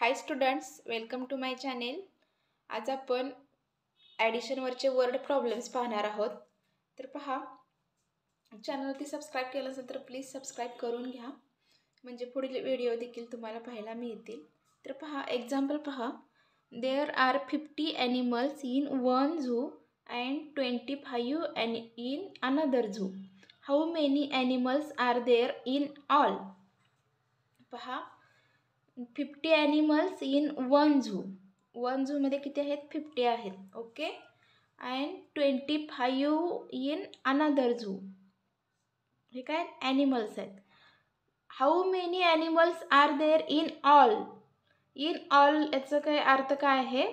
high students welcome to my channel आज आपण ॲडिशनवरचे word problems पाहणार आहोत तर पहा चॅनलवरती सबस्क्राईब केलं असेल तर प्लीज सबस्क्राईब करून घ्या म्हणजे पुढील व्हिडिओ देखील तुम्हाला पाहायला मिळतील तर पहा एक्झाम्पल पहा there are fifty animals in one zoo and twenty five ॲनि in another zoo how many animals are there in all पहा fifty animals in one zoo one झूमध्ये किती आहेत फिफ्टी आहेत okay and twenty five in another zoo हे काय animals आहेत how many animals are there in all in all याचं काय अर्थ काय आहे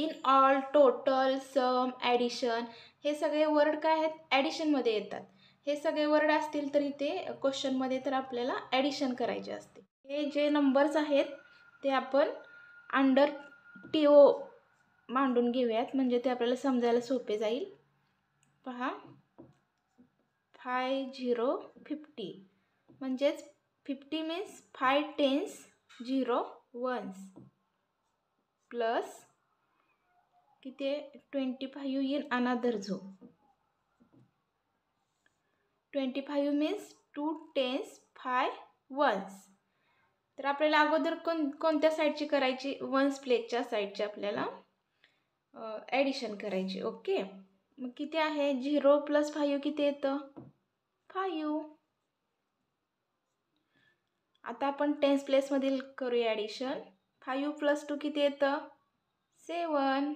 in all total sum addition हे सगळे वर्ड काय आहेत ॲडिशनमध्ये येतात हे सगळे वर्ड असतील तर इथे क्वेश्चनमध्ये तर आपल्याला ॲडिशन करायचे असते हे जे नंबर्स आहेत ते आपण अंडर टी ओ मांडून घेऊयात म्हणजे ते आपल्याला समजायला सोपे जाईल पहा फाय झिरो फिफ्टी म्हणजेच fifty means five tens zero ones plus किती twenty five in another zoo twenty five means two tens five ones तर आपल्याला अगोदर कोण कोणत्या साईडची करायची वन्स प्लेसच्या साईडची आपल्याला ॲडिशन करायची ओके मग किती आहे झिरो प्लस फायू किती येतं फायू आता आपण टेन्स प्लेसमधील करूया ॲडिशन फायू प्लस टू किती येतं सेवन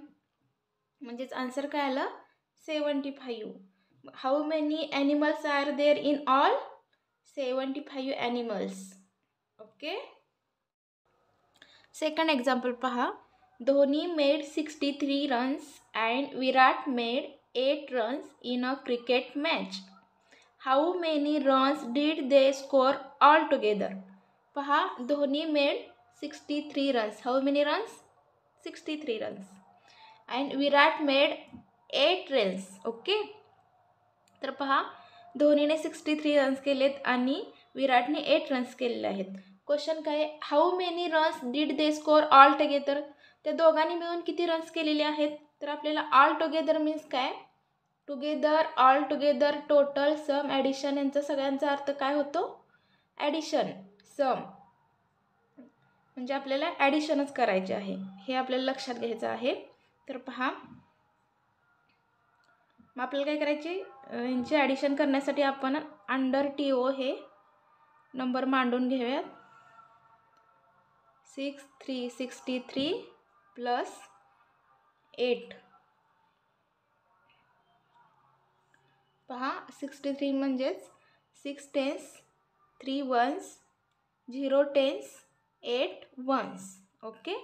म्हणजेच आन्सर काय आलं seventy five how many animals are there in all seventy five animals okay second example पहा Dhoni made sixty three runs and Virat made eight runs in a cricket match how many runs did they score all together पहा Dhoni made sixty three runs how many runs sixty three runs and Virat made eight runs okay तर पहा धोनीने sixty three runs केलेत आणि विराटने eight runs केलेले आहेत question काय how many runs did they score all together त्या दोघांनी मिळून किती रन्स केलेले आहेत तर आपल्याला ऑल टुगेदर मीन्स काय together all together total sum addition यांचा सगळ्यांचा अर्थ काय होतो ॲडिशन सम म्हणजे आपल्याला ॲडिशनच करायचे आहे हे आपल्याला लक्षात घ्यायचं आहे तर पहा मग आपल्याला काय करायचे यांची ॲडिशन करण्यासाठी आपण अंडर टी ओ हे नंबर मांडून घेऊयात six three sixty three plus eight पहा सिक्स्टी थ्री म्हणजेच six tens three ones zero tens eight ones okay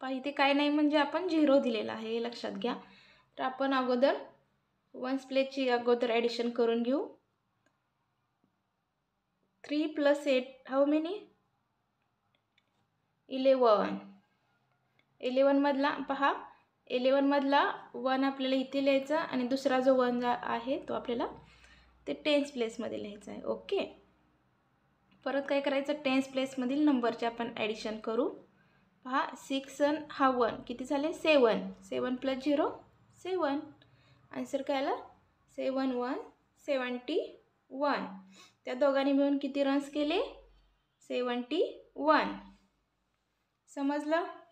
पहा इथे काय नाही म्हणजे आपण झिरो दिलेला आहे हे लक्षात घ्या तर आपण अगोदर वन्स प्लेची अगोदर ॲडिशन करून घेऊ three plus eight how many eleven इलेवनमधला पहा इलेवनमधला वन आपल्याला इथे लिहायचा आणि दुसरा जो वन आहे तो आपल्याला ते टेन्स प्लेसमध्ये लिहायचा आहे ओके परत काय करायचं टेन्स प्लेसमधील नंबरचे आपण ॲडिशन करू पहा सिक्स सन हा वन किती झाले seven seven plus zero seven answer काय आला सेवन वन सेवन्टी वन त्या दोघांनी मिळून किती रन्स केले सेवन्टी वन समजलं